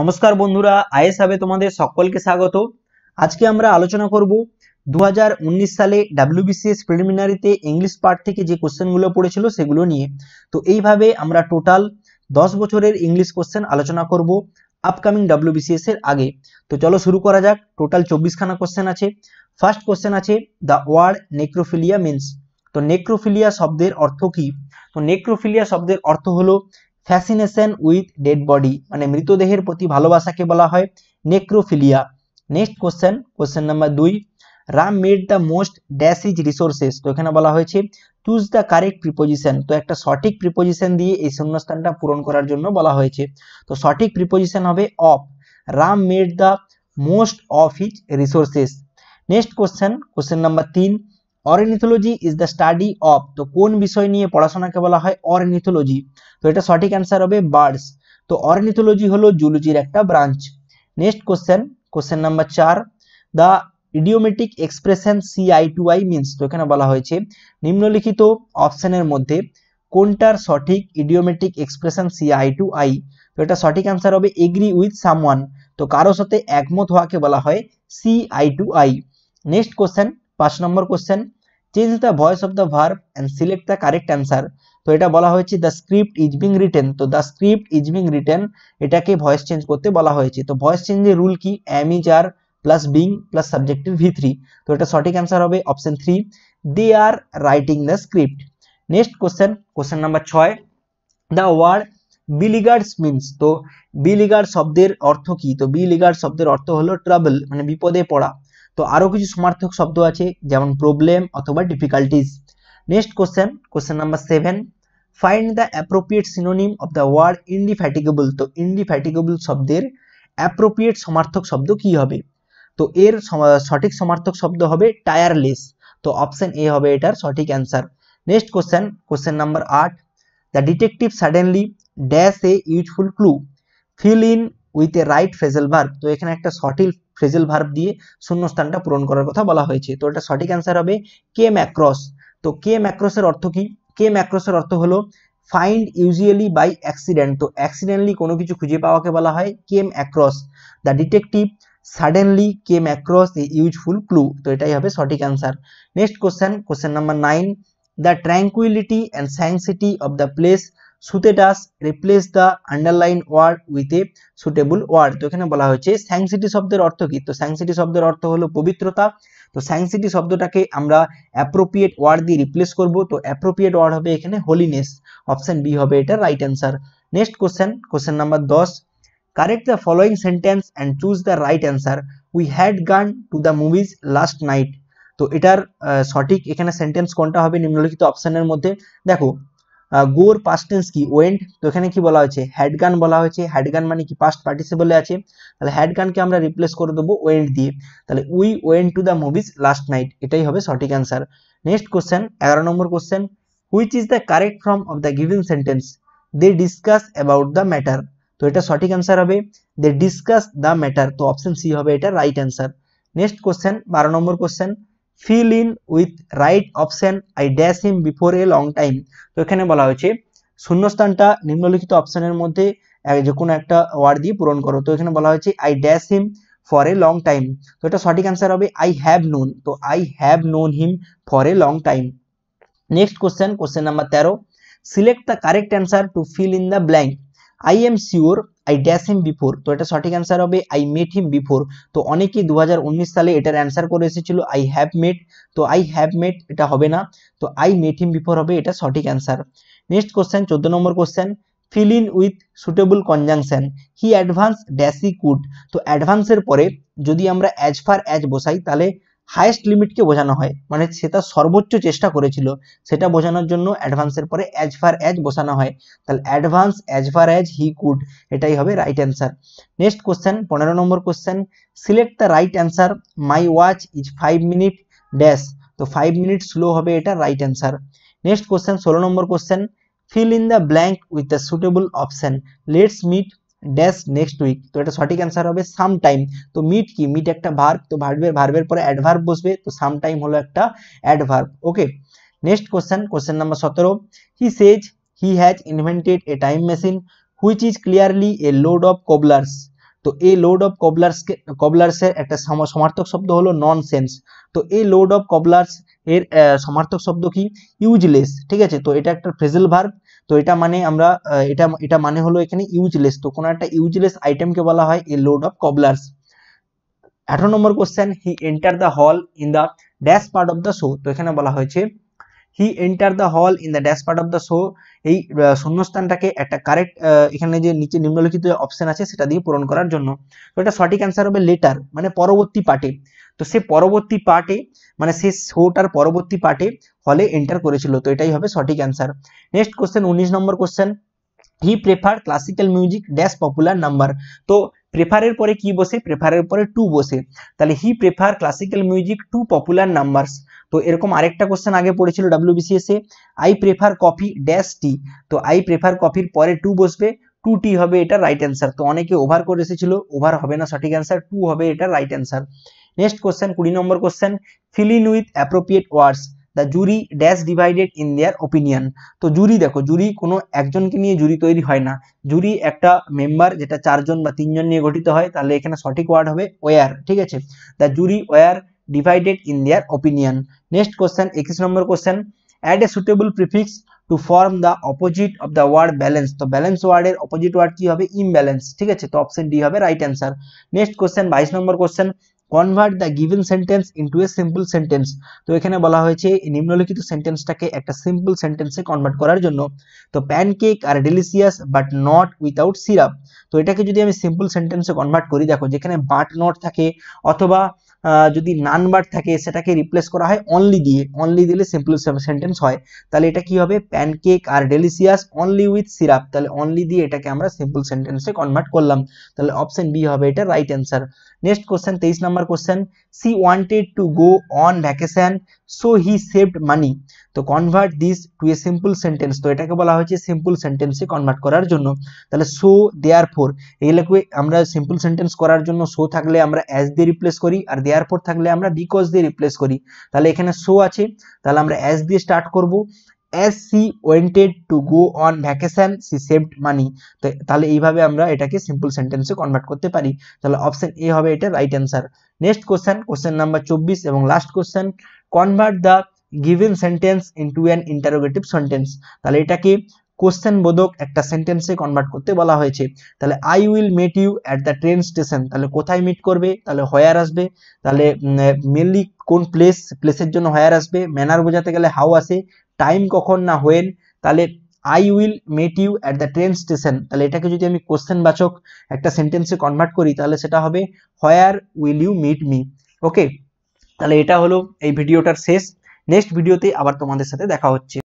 নমস্কার বন্ধুরা আয়েস হবে তোমাদের সকলকে স্বাগত আজকে আমরা আলোচনা করব দু সালে ডাব্লিউবিসিএস প্রিলিমিনারিতে ইংলিশ পার্ট থেকে যে কোশ্চেনগুলো পড়েছিল সেগুলো নিয়ে তো এইভাবে আমরা টোটাল দশ বছরের ইংলিশ কোশ্চেন আলোচনা করব আপকামিং ডাব্লিউবিসিএস এর আগে তো চলো শুরু করা যাক টোটাল চব্বিশখানা কোশ্চেন আছে ফার্স্ট কোশ্চেন আছে দ্য ওয়ার্ড নেক্রোফিলিয়া মিন্স তো নেক্রোফিলিয়া শব্দের অর্থ কি তো নেক্রোফিলিয়া শব্দের অর্থ হলো ফ্যাসিনেশন উইথ ডেড বডি মানে মৃতদেহের প্রতি ভালোবাসাকে বলা হয় necrophilia next question question number দুই Ram made the most dash is resources তো এখানে বলা হয়েছে চুজ দ্য কারেক্ট প্রিপোজিশন তো একটা সঠিক প্রিপোজিশন দিয়ে এই শূন্যস্থানটা পূরণ করার জন্য বলা হয়েছে তো সঠিক প্রিপোজিশন হবে of Ram made the most of his resources next question question number তিন ornithology is the study of তো কোন বিষয় নিয়ে পড়াশোনাকে বলা হয় অরেনিথোলজি তো এটা সঠিক অ্যান্সার হবে বার্ডস তো অরেনিথোলজি হলো জুলজির একটা branch next question question number চার the idiomatic expression see eye to eye means তো এখানে বলা হয়েছে নিম্নলিখিত অপশনের মধ্যে কোনটার সঠিক idiomatic expression see eye to eye তো এটা সঠিক অ্যান্সার হবে এগ্রি উইথ সামওয়ান তো কারো সাথে একমত হওয়াকে বলা হয় see eye to eye next question পাঁচ নম্বর question change the voice of the verb and select the correct answer তো এটা বলা হয়েছে the script is being written তো the script is being written এটাকে ভয়েস চেঞ্জ করতে বলা হয়েছে তো ভয়েস চেঞ্জের রুল কি am is are plus being plus সাবজেক্টের ভি থ্রি তো এটা সঠিক অ্যান্সার হবে option three they are writing the script next question question number ছয় দ্য ওয়ার্ড বিলিগার্ডস মিনস তো বিলিগার্ড শব্দের অর্থ কি তো বিলিগার্ড শব্দের অর্থ হলো ট্রাবল মানে বিপদে পড়া তো আরও কিছু সমার্থক শব্দ আছে যেমন প্রবলেম অথবা difficulties next question question number seven find the appropriate synonym of the word indefatigable তো ইন্ডিফ্যাটিকেবল শব্দের অ্যাপ্রোপ্রিয়েট সমার্থক শব্দ কি হবে তো এর সঠিক সমার্থক শব্দ হবে টায়ারলেস তো অপশন এ হবে এটার সঠিক answer next question question number আট the detective suddenly dash a useful clue fill in with a right phrasal verb তো এখানে একটা সঠিক ফ্রেজেল ভার্ব দিয়ে শূন্যস্থানটা পূরণ করার কথা বলা হয়েছে তো এটা সঠিক অ্যান্সার হবে কে ম্যাক্রস তো কে ম্যাক্রসের অর্থ কি কে ম্যাক্রসের অর্থ হলো ফাইন্ড ইউজুয়ালি বাই অ্যাক্সিডেন্ট তো অ্যাক্সিডেন্টলি কোনো কিছু খুঁজে পাওয়াকে বলা হয় came across the detective suddenly came across a useful clue তো এটাই হবে সঠিক answer next question question number nine the tranquillity and sanctity of the place সুতেটাস replace the underline word with a suitable word তো এখানে বলা হয়েছে স্যাংসিটি শব্দের অর্থ কি তো স্যাংসিটি শব্দের অর্থ হলো পবিত্রতা তো স্যাংসিটি শব্দটাকে আমরা অ্যাপ্রোপ্রিয়েট ওয়ার্ড দিয়ে রিপ্লেস করব তো অ্যাপ্রোপ্রিয়েট ওয়ার্ড হবে এখানে হোলিনেস অপশন বি হবে এটা right answer next question question number দশ correct the following sentence and choose the right answer we had gone to the movies last night তো এটার সঠিক এখানে সেন্টেন্স কোনটা হবে নিম্নলিখিত অপশানের মধ্যে দেখো গোর পাস্টেন্স কি ওয়েন্ট তো এখানে কি বলা হয়েছে হ্যাডগান বলা হয়েছে হ্যাডগান মানে কি পাস্ট পার্টিসিপলে আছে তাহলে হ্যাডগানকে আমরা রিপ্লেস করে দেবো ওয়েন্ট দিয়ে তাহলে we went to the movies last night এটাই হবে সঠিক অ্যান্সার নেক্সট কোশ্চেন এগারো নম্বর question which is the correct form of the giving sentence they discuss about the matter তো এটা সঠিক অ্যান্সার হবে দে ডিসকাস দ্য ম্যাটার তো অপশন সি হবে এটা রাইট অ্যান্সার নেক্সট কোশ্চেন বারো নম্বর question fill in with right option I dash him before a long time তো এখানে বলা হয়েছে শূন্যস্থানটা নিম্নলিখিত অপশনের মধ্যে যে কোনো একটা ওয়ার্ড দিয়ে পূরণ করো তো এখানে বলা হয়েছে I dash him for a long time তো এটা সঠিক অ্যান্সার হবে আই হ্যাভ নোন তো I have known him for a long time next question question number তেরো select the correct answer to fill in the blank I am sure I dash him before তো এটা সঠিক answer হবে I met him before তো অনেকেই দু সালে এটার অ্যান্সার করে এসেছিল আই হ্যাভ মেট তো আই হ্যাভ মেট এটা হবে না তো আই মেট হিম বিফোর হবে এটা সঠিক অ্যান্সার নেক্সট কোশ্চেন চোদ্দ নম্বর question fill in with suitable conjunction he advance dash could তো অ্যাডভান্সের পরে যদি আমরা অ্যাজ ফার অ্যাজ বসাই তাহলে হায়েস্ট লিমিটকে বোঝানো হয় মানে সে তার সর্বোচ্চ চেষ্টা করেছিল সেটা বোঝানোর জন্য অ্যাডভান্সের পরে অ্যাজ ফার অ্যাজ বসানো হয় তাহলে advance as far as he could এটাই হবে রাইট অ্যান্সার নেক্সট কোশ্চেন পনেরো নম্বর question select the right answer my watch is five minute dash তো ফাইভ মিনিট স্লো হবে এটা রাইট অ্যান্সার নেক্সট কোশ্চেন ষোলো নম্বর question fill in the blank with the suitable option let's meet dash next week তো এটা সঠিক answer হবে some time তো মিট কি মিট একটা ভার্ব তো ভার্বের ভার্বের পরে অ্যাডভার্ব বসবে তো সাম টাইম হলো একটা adverb okay next question question number সতেরো he says he has invented a time machine which is clearly a load of cobblers তো এই লোড অফ কবলার্সকে কবলার্সের একটা সমার্থক শব্দ হলো নন সেন্স তো এই লোড অফ কবলার্স এর সমার্থক শব্দ কি ইউজলেস ঠিক আছে তো এটা একটা ফ্রেজেল ভার্ব তো এটা মানে আমরা এটা এটা মানে হলো এখানে ইউজলেস তো কোনো একটা ইউজলেস আইটেমকে বলা হয় এ লোড অফ কবলার্স আঠারো নম্বর question he enter the hall in the dash part of the show তো এখানে বলা হয়েছে he enter the hall in the dash part of the show এই শূন্যস্থানটাকে একটা কারেক্ট এখানে যে নিচে নিম্নলিখিত অপশন আছে সেটা দিয়ে পূরণ করার জন্য তো এটা সঠিক অ্যান্সার হবে লেটার মানে পরবর্তী পার্টে তো সে পরবর্তী পার্টে মানে সে শোটার পরবর্তী পার্টে হলে এন্টার করেছিল তো এটাই হবে সঠিক অ্যান্সার নেক্সট কোশ্চেন উনিশ নম্বর question he prefer classical music dash popular number তো প্রেফারের পরে কি বসে প্রেফারের পরে টু বসে তাহলে he prefer classical music to popular numbers তো এরকম আরেকটা কোশ্চেন আগে পড়েছিল ডাব্লিউবিসিএসে I prefer coffee dash tea তো আই প্রেফার কফির পরে টু বসবে টু টি হবে এটা রাইট অ্যান্সার তো অনেকে ওভার করে এসেছিল ওভার হবে না সঠিক অ্যান্সার টু হবে এটা রাইট অ্যান্সার নেক্সট কোশ্চেন কুড়ি নম্বর question fill in with appropriate words the jury dash divided in their opinion তো জুরি দেখো জুরি কোনো একজনকে নিয়ে জুরি তৈরি হয় না জুরি একটা মেম্বার যেটা চারজন বা তিনজন নিয়ে গঠিত হয় তাহলে এখানে সঠিক ওয়ার্ড হবে ওয়ার ঠিক আছে the jury were divided in their opinion next question একুশ নম্বর question add a suitable prefix to form the opposite of the word balance তো ব্যালেন্স ওয়ার্ডের অপোজিট ওয়ার্ড কি হবে ইমব্যালেন্স ঠিক আছে তো অপশন ডি হবে রাইট অ্যান্সার নেক্সট কোশ্চেন বাইশ নম্বর question convert the given sentence into a simple sentence তো এখানে বলা হয়েছে নিম্নলিখিত সেন্টেন্সটাকে একটা সিম্পল সেন্টেন্সে কনভার্ট করার জন্য তো pancake are delicious but not without syrup তো এটাকে যদি আমি সিম্পল সেন্টেন্সে কনভার্ট করি দেখো যেখানে বাট নট থাকে অথবা যদি নান বার থাকে সেটাকে রিপ্লেস করা হয় অনলি দিয়ে অনলি দিলে সিম্পল সেন্টেন্স হয় তাহলে এটা কি হবে pancake are delicious only with syrup তাহলে অনলি দিয়ে এটাকে আমরা সিম্পল সেন্টেন্সে কনভার্ট করলাম তাহলে অপশন বি হবে এটা রাইট অ্যান্সার নেক্সট কোশ্চেন তেইশ নম্বর question she wanted to go on vacation so he saved money তো convert this to a simple sentence তো এটাকে বলা হয়েছে সিম্পল সেন্টেন্সে কনভার্ট করার জন্য তাহলে সো দেয়ার ফোর এগুলোকে আমরা সিম্পল সেন্টেন্স করার জন্য সো থাকলে আমরা অ্যাজ দিয়ে রিপ্লেস করি আর দেয়ার এয়ারপোর্ট থাকলে আমরা বিকজ দিয়ে রিপ্লেস করি তাহলে এখানে শো আছে তাহলে আমরা অ্যাস দিয়ে স্টার্ট করব as she wanted to go on vacation she saved money তাহলে এইভাবে আমরা এটাকে সিম্পল সেন্টেন্সে কনভার্ট করতে পারি তাহলে অপশন এ হবে এটা right answer next question question number চব্বিশ এবং last question convert the given sentence into an interrogative sentence তাহলে এটাকে কোশ্চেন বোধক একটা সেন্টেন্সে কনভার্ট করতে বলা হয়েছে তাহলে I will meet you at the train station তাহলে কোথায় মিট করবে তাহলে হয়ার আসবে তাহলে মেনলি কোন প্লেস প্লেসের জন্য হয়ার আসবে ম্যানার বোঝাতে গেলে হাউ আসে টাইম কখন না হোয়েন তাহলে I will met you at the train station তাহলে এটাকে যদি আমি কোশ্চেন বাচক একটা সেন্টেন্সে কনভার্ট করি তাহলে সেটা হবে where will you meet me okay তাহলে এটা হলো এই ভিডিওটার শেষ নেক্সট ভিডিওতে আবার তোমাদের সাথে দেখা হচ্ছে